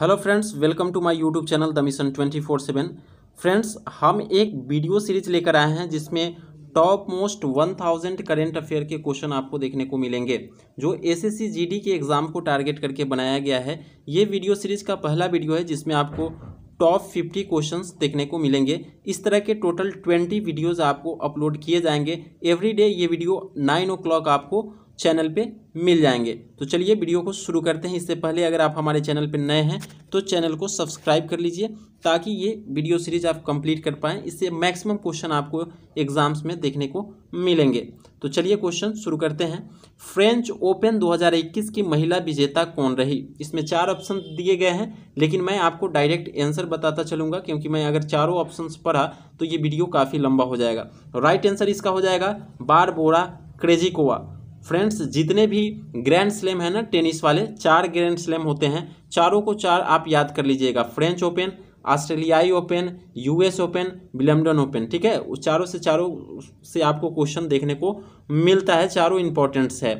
hello friends welcome to my YouTube channel the mission twenty four seven friends हम एक video series लेकर आए हैं जिसमें top most one thousand current affair के क्वेश्चन आपको देखने को मिलेंगे जो एसएससी जीडी के एग्ज़ाम को टारगेट करके बनाया गया है ये वीडियो सीरीज का पहला वीडियो है जिसमें आपको टॉप फिफ्टी क्वेश्चन देखने को मिलेंगे इस तरह के टोटल ट्वेंटी वीडियोज़ आपको अपलोड किए जाएंगे एवरी डे ये वीडियो नाइन ओ आपको चैनल पे मिल जाएंगे तो चलिए वीडियो को शुरू करते हैं इससे पहले अगर आप हमारे चैनल पे नए हैं तो चैनल को सब्सक्राइब कर लीजिए ताकि ये वीडियो सीरीज आप कंप्लीट कर पाएँ इससे मैक्सिमम क्वेश्चन आपको एग्ज़ाम्स में देखने को मिलेंगे तो चलिए क्वेश्चन शुरू करते हैं फ्रेंच ओपन 2021 की महिला विजेता कौन रही इसमें चार ऑप्शन दिए गए हैं लेकिन मैं आपको डायरेक्ट आंसर बताता चलूँगा क्योंकि मैं अगर चारों ऑप्शन पढ़ा तो ये वीडियो काफ़ी लंबा हो जाएगा राइट आंसर इसका हो जाएगा बार क्रेजी क्रेजिकोवा फ्रेंड्स जितने भी ग्रैंड स्लैम है ना टेनिस वाले चार ग्रैंड स्लैम होते हैं चारों को चार आप याद कर लीजिएगा फ्रेंच ओपन ऑस्ट्रेलियाई ओपन यूएस ओपन विलम्बन ओपन ठीक है उस चारों से चारों से आपको क्वेश्चन देखने को मिलता है चारों इंपॉर्टेंट्स है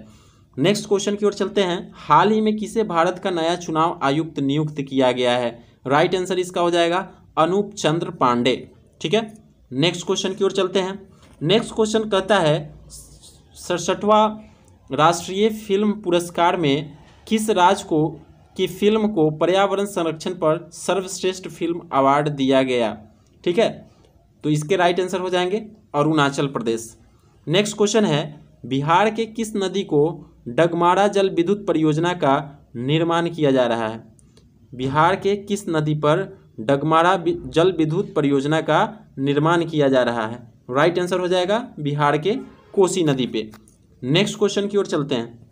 नेक्स्ट क्वेश्चन की ओर चलते हैं हाल ही में किसे भारत का नया चुनाव आयुक्त नियुक्त किया गया है राइट right आंसर इसका हो जाएगा अनूप चंद्र पांडे ठीक है नेक्स्ट क्वेश्चन की ओर चलते हैं नेक्स्ट क्वेश्चन कहता है सड़सठवा राष्ट्रीय फिल्म पुरस्कार में किस राज्य को की फिल्म को पर्यावरण संरक्षण पर सर्वश्रेष्ठ फिल्म अवार्ड दिया गया ठीक है तो इसके राइट आंसर हो जाएंगे अरुणाचल प्रदेश नेक्स्ट क्वेश्चन है बिहार के किस नदी को डगमारा जल विद्युत परियोजना का निर्माण किया जा रहा है बिहार के किस नदी पर डगमारा जल विद्युत परियोजना का निर्माण किया जा रहा है राइट आंसर हो जाएगा बिहार के कोसी नदी पे नेक्स्ट क्वेश्चन की ओर चलते हैं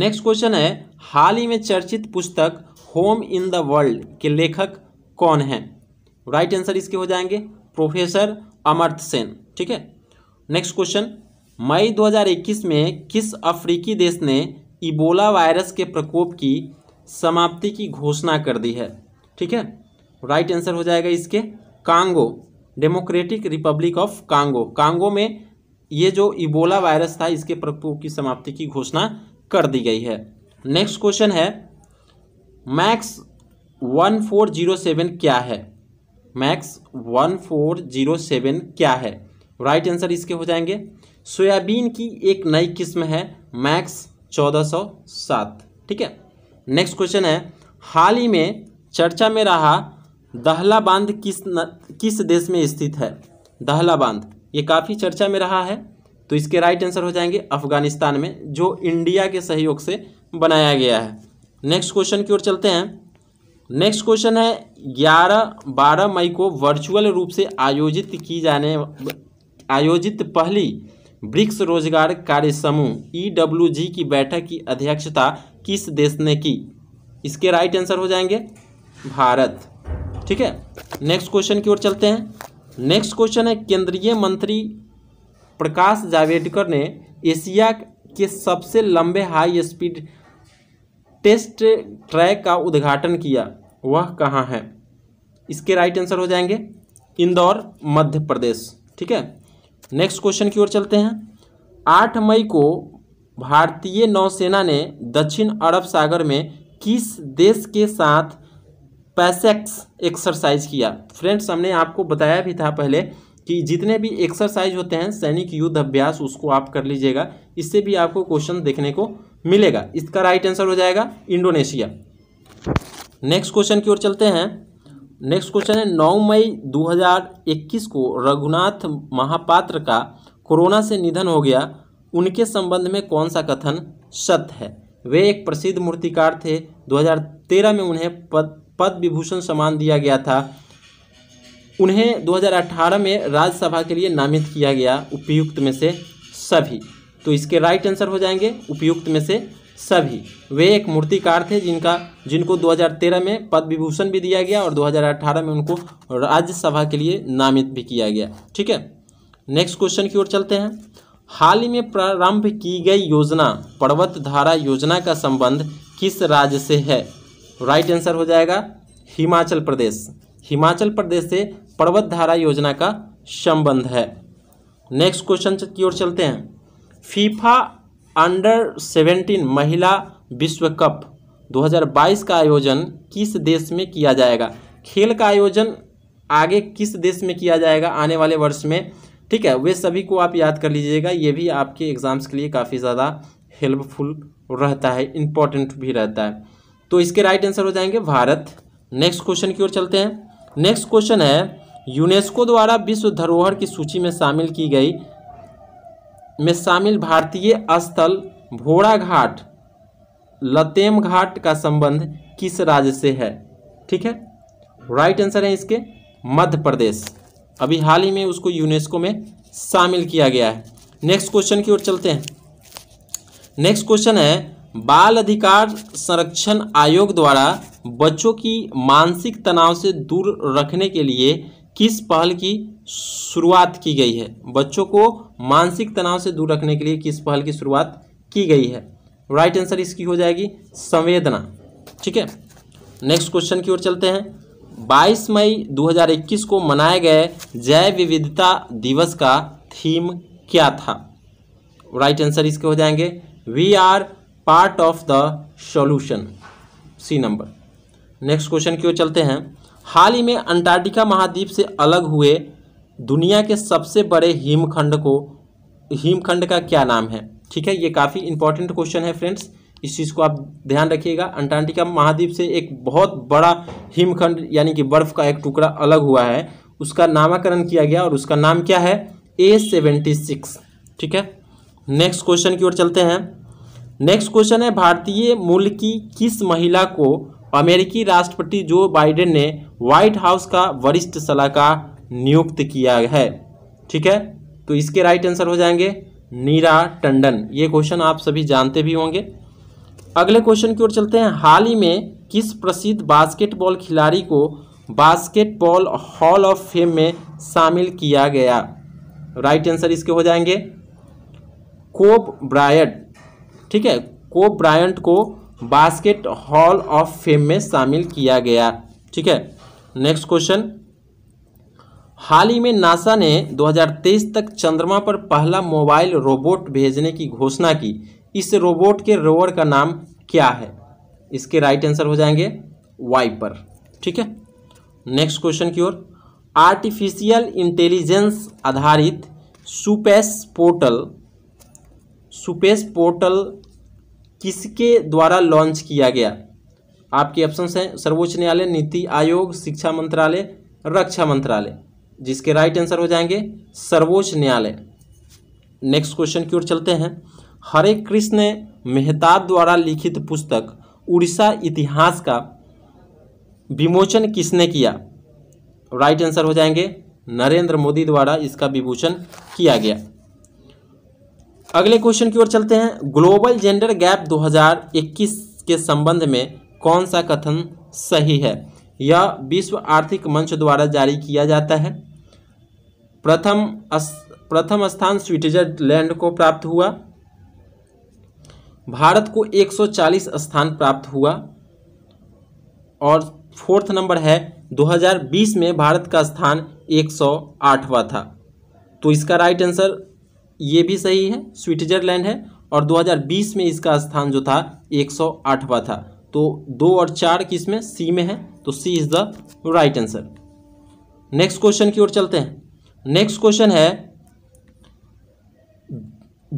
नेक्स्ट क्वेश्चन है हाल ही में चर्चित पुस्तक होम इन द वर्ल्ड के लेखक कौन हैं राइट आंसर इसके हो जाएंगे प्रोफेसर अमर्थ सेन ठीक है नेक्स्ट क्वेश्चन मई 2021 में किस अफ्रीकी देश ने इबोला वायरस के प्रकोप की समाप्ति की घोषणा कर दी है ठीक है राइट आंसर हो जाएगा इसके Congo Democratic Republic of Congo Congo में ये जो इबोला वायरस था इसके प्रकोप की समाप्ति की घोषणा कर दी गई है नेक्स्ट क्वेश्चन है MACS one four zero seven क्या है MACS one four zero seven क्या है राइट right आंसर इसके हो जाएंगे सोयाबीन की एक नई किस्म है मैक्स चौदह सौ सात ठीक है नेक्स्ट क्वेश्चन है हाल ही में चर्चा में रहा दहला बांध किस न, किस देश में स्थित है दहला बांध ये काफ़ी चर्चा में रहा है तो इसके राइट आंसर हो जाएंगे अफगानिस्तान में जो इंडिया के सहयोग से बनाया गया है नेक्स्ट क्वेश्चन की ओर चलते हैं नेक्स्ट क्वेश्चन है ग्यारह बारह मई को वर्चुअल रूप से आयोजित की जाने आयोजित पहली ब्रिक्स रोजगार कार्य समूह ई e की बैठक की अध्यक्षता किस देश ने की इसके राइट आंसर हो जाएंगे भारत ठीक है नेक्स्ट क्वेश्चन की ओर चलते हैं नेक्स्ट क्वेश्चन है केंद्रीय मंत्री प्रकाश जावड़ेकर ने एशिया के सबसे लंबे हाई स्पीड टेस्ट ट्रैक का उद्घाटन किया वह कहाँ है इसके राइट आंसर हो जाएंगे इंदौर मध्य प्रदेश ठीक है नेक्स्ट क्वेश्चन की ओर चलते हैं आठ मई को भारतीय नौसेना ने दक्षिण अरब सागर में किस देश के साथ पैसेक्स एक्सरसाइज किया फ्रेंड्स हमने आपको बताया भी था पहले कि जितने भी एक्सरसाइज होते हैं सैनिक युद्ध अभ्यास उसको आप कर लीजिएगा इससे भी आपको क्वेश्चन देखने को मिलेगा इसका राइट आंसर हो जाएगा इंडोनेशिया नेक्स्ट क्वेश्चन की ओर चलते हैं नेक्स्ट क्वेश्चन है 9 मई 2021 को रघुनाथ महापात्र का कोरोना से निधन हो गया उनके संबंध में कौन सा कथन सत्य है वे एक प्रसिद्ध मूर्तिकार थे 2013 में उन्हें पद पद विभूषण सम्मान दिया गया था उन्हें 2018 में राज्यसभा के लिए नामित किया गया उपयुक्त में से सभी तो इसके राइट आंसर हो जाएंगे उपयुक्त में से सभी वे एक मूर्तिकार थे जिनका जिनको 2013 में पद विभूषण भी दिया गया और 2018 में उनको राज्यसभा के लिए नामित भी किया गया ठीक है नेक्स्ट क्वेश्चन की ओर चलते हैं हाल ही में प्रारंभ की गई योजना पर्वत धारा योजना का संबंध किस राज्य से है राइट तो आंसर हो जाएगा हिमाचल प्रदेश हिमाचल प्रदेश से पर्वत धारा योजना का संबंध है नेक्स्ट क्वेश्चन की ओर चलते हैं फीफा अंडर सेवेंटीन महिला विश्व कप 2022 का आयोजन किस देश में किया जाएगा खेल का आयोजन आगे किस देश में किया जाएगा आने वाले वर्ष में ठीक है वे सभी को आप याद कर लीजिएगा ये भी आपके एग्ज़ाम्स के लिए काफ़ी ज़्यादा हेल्पफुल रहता है इम्पॉर्टेंट भी रहता है तो इसके राइट आंसर हो जाएंगे भारत नेक्स्ट क्वेश्चन की ओर चलते हैं नेक्स्ट क्वेश्चन है यूनेस्को द्वारा विश्व धरोहर की सूची में शामिल की गई में शामिल भारतीय स्थल भोड़ा घाट लतेम घाट का संबंध किस राज्य से है ठीक है राइट आंसर है इसके मध्य प्रदेश अभी हाल ही में उसको यूनेस्को में शामिल किया गया है नेक्स्ट क्वेश्चन की ओर चलते हैं नेक्स्ट क्वेश्चन है बाल अधिकार संरक्षण आयोग द्वारा बच्चों की मानसिक तनाव से दूर रखने के लिए किस पहल की शुरुआत की गई है बच्चों को मानसिक तनाव से दूर रखने के लिए किस पहल की शुरुआत की गई है राइट आंसर इसकी हो जाएगी संवेदना ठीक है नेक्स्ट क्वेश्चन की ओर चलते हैं 22 मई 2021 को मनाए गए जैव विविधता दिवस का थीम क्या था राइट आंसर इसके हो जाएंगे we are part of the solution C number next question की ओर चलते हैं हाल ही में अंटार्कटिका महाद्वीप से अलग हुए दुनिया के सबसे बड़े हिमखंड को हिमखंड का क्या नाम है ठीक है ये काफ़ी इंपॉर्टेंट क्वेश्चन है फ्रेंड्स इस चीज़ को आप ध्यान रखिएगा अंटार्कटिका महाद्वीप से एक बहुत बड़ा हिमखंड यानी कि बर्फ का एक टुकड़ा अलग हुआ है उसका नामाकरण किया गया और उसका नाम क्या है ए सेवेंटी सिक्स ठीक है नेक्स्ट क्वेश्चन की ओर चलते हैं नेक्स्ट क्वेश्चन है भारतीय मूल की किस महिला को अमेरिकी राष्ट्रपति जो बाइडेन ने व्हाइट हाउस का वरिष्ठ सलाहकार नियुक्त किया है ठीक है तो इसके राइट आंसर हो जाएंगे नीरा टंडन ये क्वेश्चन आप सभी जानते भी होंगे अगले क्वेश्चन की ओर चलते हैं हाल ही में किस प्रसिद्ध बास्केटबॉल खिलाड़ी को बास्केटबॉल हॉल ऑफ फेम में शामिल किया गया राइट आंसर इसके हो जाएंगे कोप ब्रायड ठीक है को ब्रायंट को बास्केट हॉल ऑफ फेम में शामिल किया गया ठीक है नेक्स्ट क्वेश्चन हाल ही में नासा ने 2023 तक चंद्रमा पर पहला मोबाइल रोबोट भेजने की घोषणा की इस रोबोट के रोवर का नाम क्या है इसके राइट आंसर हो जाएंगे वाइपर ठीक है नेक्स्ट क्वेश्चन की ओर आर्टिफिशियल इंटेलिजेंस आधारित सुपेस पोर्टल सुपेस पोर्टल किसके द्वारा लॉन्च किया गया आपके ऑप्शन हैं सर्वोच्च न्यायालय नीति आयोग शिक्षा मंत्रालय रक्षा मंत्रालय जिसके राइट आंसर हो जाएंगे सर्वोच्च न्यायालय नेक्स्ट क्वेश्चन की ओर चलते हैं हरे कृष्ण मेहताब द्वारा लिखित पुस्तक उड़ीसा इतिहास का विमोचन किसने किया राइट आंसर हो जाएंगे नरेंद्र मोदी द्वारा इसका विमोचन किया गया अगले क्वेश्चन की ओर चलते हैं ग्लोबल जेंडर गैप 2021 के संबंध में कौन सा कथन सही है यह विश्व आर्थिक मंच द्वारा जारी किया जाता है प्रथम प्रथम स्थान स्विट्जरलैंड को प्राप्त हुआ भारत को 140 स्थान प्राप्त हुआ और फोर्थ नंबर है 2020 में भारत का स्थान 108वां था तो इसका राइट आंसर ये भी सही है स्विट्जरलैंड है और 2020 में इसका स्थान जो था 108वां था तो दो और चार किस में सी में है तो C is the right answer next question की ओर चलते हैं नेक्स्ट क्वेश्चन है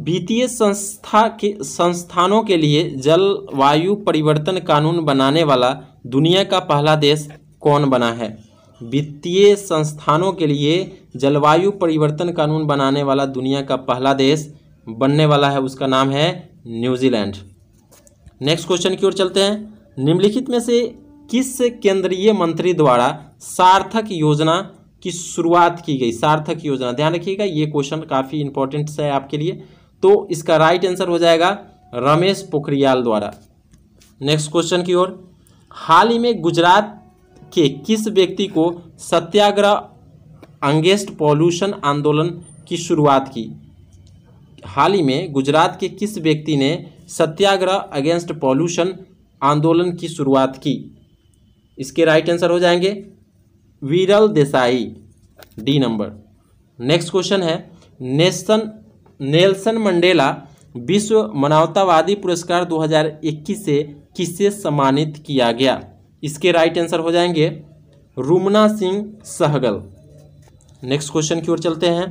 वित्तीय संस्था के संस्थानों के लिए जलवायु परिवर्तन कानून बनाने वाला दुनिया का पहला देश कौन बना है वित्तीय संस्थानों के लिए जलवायु परिवर्तन कानून बनाने वाला दुनिया का पहला देश बनने वाला है उसका नाम है न्यूजीलैंड नेक्स्ट क्वेश्चन की ओर चलते हैं निम्नलिखित में से किस केंद्रीय मंत्री द्वारा सार्थक योजना की शुरुआत की गई सार्थक योजना ध्यान रखिएगा ये क्वेश्चन काफ़ी इंपॉर्टेंट है आपके लिए तो इसका राइट आंसर हो जाएगा रमेश पोखरियाल द्वारा नेक्स्ट क्वेश्चन की ओर हाल ही में गुजरात के किस व्यक्ति को सत्याग्रह अंगेस्ट पॉल्यूशन आंदोलन की शुरुआत की हाल ही में गुजरात के किस व्यक्ति ने सत्याग्रह अगेंस्ट पॉल्यूशन आंदोलन की शुरुआत की इसके राइट आंसर हो जाएंगे Viral Desai D number next question है नेल्सन नेल्सन मंडेला विश्व मानवतावादी पुरस्कार 2021 से किससे सम्मानित किया गया इसके राइट आंसर हो जाएंगे रुमना सिंह सहगल नेक्स्ट क्वेश्चन की ओर चलते हैं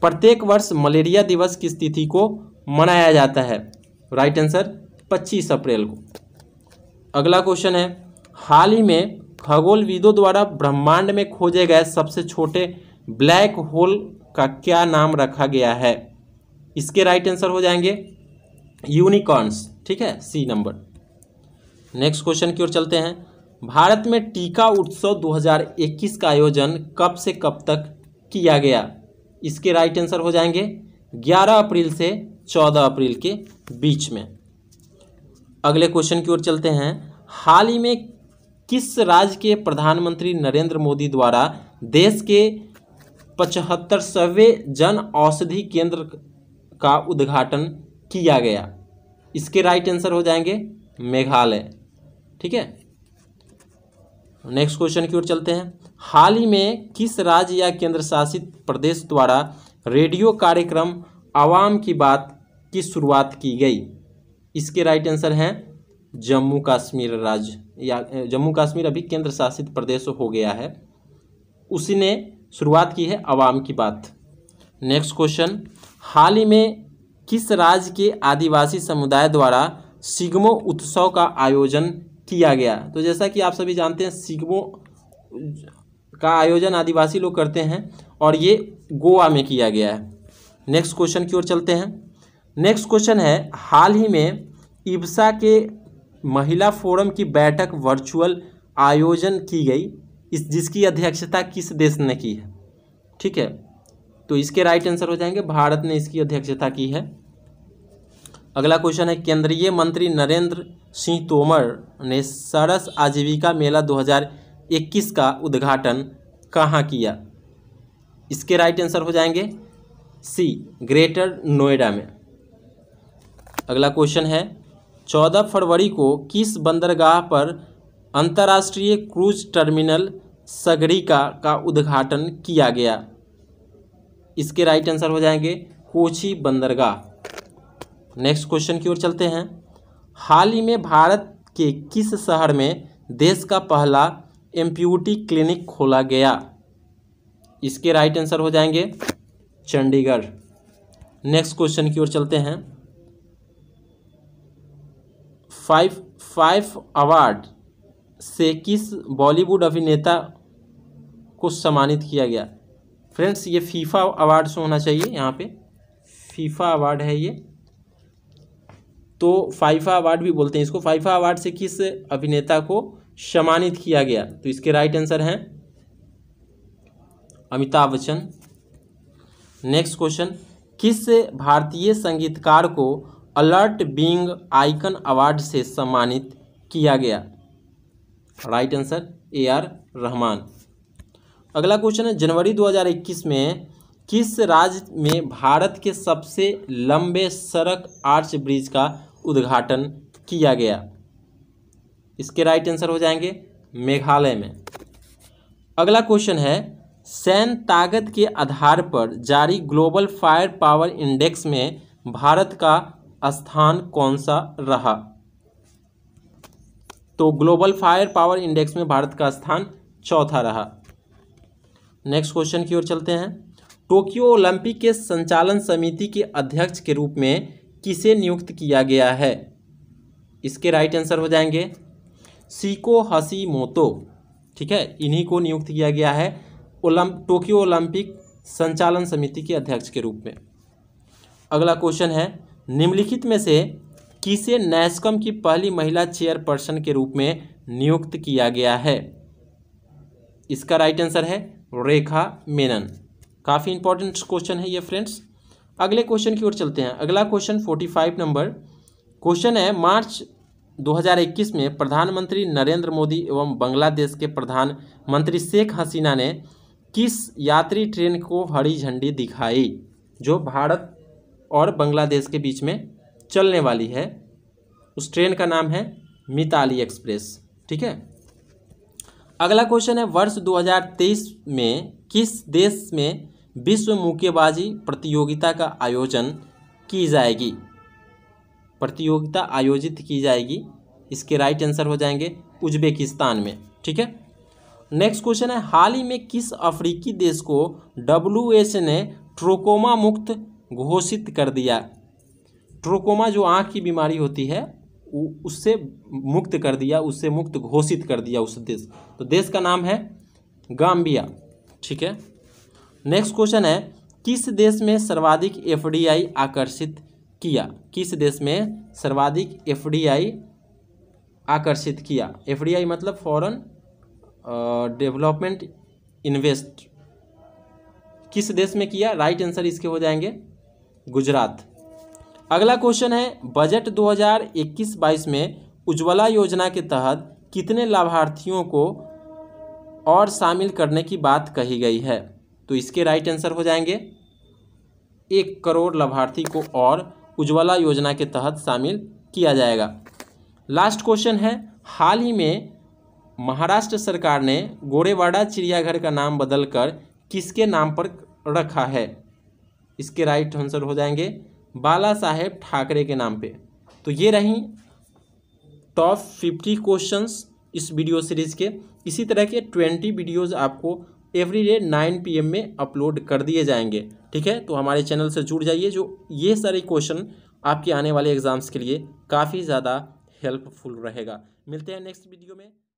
प्रत्येक वर्ष मलेरिया दिवस किस तिथि को मनाया जाता है राइट आंसर 25 अप्रैल को अगला क्वेश्चन है हाल ही में खगोलविदों द्वारा ब्रह्मांड में खोजे गए सबसे छोटे ब्लैक होल का क्या नाम रखा गया है इसके राइट आंसर हो जाएंगे यूनिकॉर्न्स ठीक है सी नंबर नेक्स्ट क्वेश्चन की ओर चलते हैं भारत में टीका उत्सव 2021 का आयोजन कब से कब तक किया गया इसके राइट आंसर हो जाएंगे 11 अप्रैल से 14 अप्रैल के बीच में अगले क्वेश्चन की ओर चलते हैं हाल ही में किस राज्य के प्रधानमंत्री नरेंद्र मोदी द्वारा देश के पचहत्तर सवे जन औषधि केंद्र का उद्घाटन किया गया इसके राइट आंसर हो जाएंगे मेघालय ठीक है नेक्स्ट क्वेश्चन की ओर चलते हैं हाल ही में किस राज्य या केंद्र शासित प्रदेश द्वारा रेडियो कार्यक्रम आवाम की बात की शुरुआत की गई इसके राइट आंसर हैं जम्मू कश्मीर राज्य या जम्मू कश्मीर अभी केंद्र शासित प्रदेश हो गया है उसी ने शुरुआत की है आवाम की बात नेक्स्ट क्वेश्चन हाल ही में किस राज्य के आदिवासी समुदाय द्वारा सिग्मो उत्सव का आयोजन किया गया तो जैसा कि आप सभी जानते हैं सिग्मो का आयोजन आदिवासी लोग करते हैं और ये गोवा में किया गया है नेक्स्ट क्वेश्चन की ओर चलते हैं नेक्स्ट क्वेश्चन है हाल ही में इब्सा के महिला फोरम की बैठक वर्चुअल आयोजन की गई इस जिसकी अध्यक्षता किस देश ने की है ठीक है तो इसके राइट आंसर हो जाएंगे भारत ने इसकी अध्यक्षता की है अगला क्वेश्चन है केंद्रीय मंत्री नरेंद्र सिंह तोमर ने सरस आजीविका मेला दो इक्कीस का उद्घाटन कहाँ किया इसके राइट आंसर हो जाएंगे सी ग्रेटर नोएडा में अगला क्वेश्चन है चौदह फरवरी को किस बंदरगाह पर अंतर्राष्ट्रीय क्रूज टर्मिनल सगरिका का उद्घाटन किया गया इसके राइट आंसर हो जाएंगे कोची बंदरगाह नेक्स्ट क्वेश्चन की ओर चलते हैं हाल ही में भारत के किस शहर में देश का पहला एम्प्यूटी क्लिनिक खोला गया इसके राइट आंसर हो जाएंगे चंडीगढ़ नेक्स्ट क्वेश्चन की ओर चलते हैं फाइव फाइव अवार्ड से किस बॉलीवुड अभिनेता को सम्मानित किया गया फ्रेंड्स ये फीफा अवार्ड से होना चाहिए यहाँ पे फीफा अवार्ड है ये तो फाइफा अवार्ड भी बोलते हैं इसको फाइफा अवार्ड से किस अभिनेता को सम्मानित किया गया तो इसके राइट आंसर हैं अमिताभ बच्चन नेक्स्ट क्वेश्चन किस भारतीय संगीतकार को अलर्ट बींग आइकन अवार्ड से सम्मानित किया गया right answer A R Rahman अगला क्वेश्चन है जनवरी 2021 में किस राज्य में भारत के सबसे लंबे सड़क आर्च ब्रिज का उद्घाटन किया गया इसके राइट आंसर हो जाएंगे मेघालय में अगला क्वेश्चन है सैन्य ताकत के आधार पर जारी ग्लोबल फायर पावर इंडेक्स में भारत का स्थान कौन सा रहा तो ग्लोबल फायर पावर इंडेक्स में भारत का स्थान चौथा रहा नेक्स्ट क्वेश्चन की ओर चलते हैं टोक्यो ओलंपिक के संचालन समिति के अध्यक्ष के रूप में किसे नियुक्त किया गया है इसके राइट आंसर हो जाएंगे सीको हसी मोतो ठीक है इन्हीं को नियुक्त किया गया है ओलंप टोक्यो ओलंपिक संचालन समिति के अध्यक्ष के रूप में अगला क्वेश्चन है निम्नलिखित में से किसे नैस्कम की पहली महिला चेयरपर्सन के रूप में नियुक्त किया गया है इसका राइट आंसर है रेखा मेनन काफ़ी इंपॉर्टेंट क्वेश्चन है ये फ्रेंड्स अगले क्वेश्चन की ओर चलते हैं अगला question forty five number question है मार्च 2021 में प्रधानमंत्री नरेंद्र मोदी एवं बांग्लादेश के प्रधानमंत्री शेख हसीना ने किस यात्री ट्रेन को हरी झंडी दिखाई जो भारत और बांग्लादेश के बीच में चलने वाली है उस ट्रेन का नाम है मिताली एक्सप्रेस ठीक है अगला क्वेश्चन है वर्ष 2023 में किस देश में विश्व मुक्केबाजी प्रतियोगिता का आयोजन की जाएगी प्रतियोगिता आयोजित की जाएगी इसके राइट आंसर हो जाएंगे उज्बेकिस्तान में ठीक है नेक्स्ट क्वेश्चन है हाल ही में किस अफ्रीकी देश को डब्ल्यू ने ट्रोकोमा मुक्त घोषित कर दिया ट्रोकोमा जो आँख की बीमारी होती है उससे मुक्त कर दिया उससे मुक्त घोषित कर दिया उस देश तो देश का नाम है गाम्बिया ठीक है नेक्स्ट क्वेश्चन है किस देश में सर्वाधिक एफडीआई आकर्षित किया किस देश में सर्वाधिक एफडीआई आकर्षित किया एफडीआई मतलब फॉरेन डेवलपमेंट इन्वेस्ट किस देश में किया राइट आंसर इसके हो जाएंगे गुजरात अगला क्वेश्चन है बजट 2021-22 में उज्ज्वला योजना के तहत कितने लाभार्थियों को और शामिल करने की बात कही गई है तो इसके राइट आंसर हो जाएंगे एक करोड़ लाभार्थी को और उज्ज्वला योजना के तहत शामिल किया जाएगा लास्ट क्वेश्चन है हाल ही में महाराष्ट्र सरकार ने गोरेवाड़ा चिड़ियाघर का नाम बदलकर किसके नाम पर रखा है इसके राइट आंसर हो जाएंगे बाला साहेब ठाकरे के नाम पे तो ये रही टॉप फिफ्टी क्वेश्चंस इस वीडियो सीरीज़ के इसी तरह के ट्वेंटी वीडियोज़ आपको एवरी डे नाइन पी में अपलोड कर दिए जाएंगे ठीक है तो हमारे चैनल से जुड़ जाइए जो ये सारे क्वेश्चन आपके आने वाले एग्ज़ाम्स के लिए काफ़ी ज़्यादा हेल्पफुल रहेगा मिलते हैं नेक्स्ट वीडियो में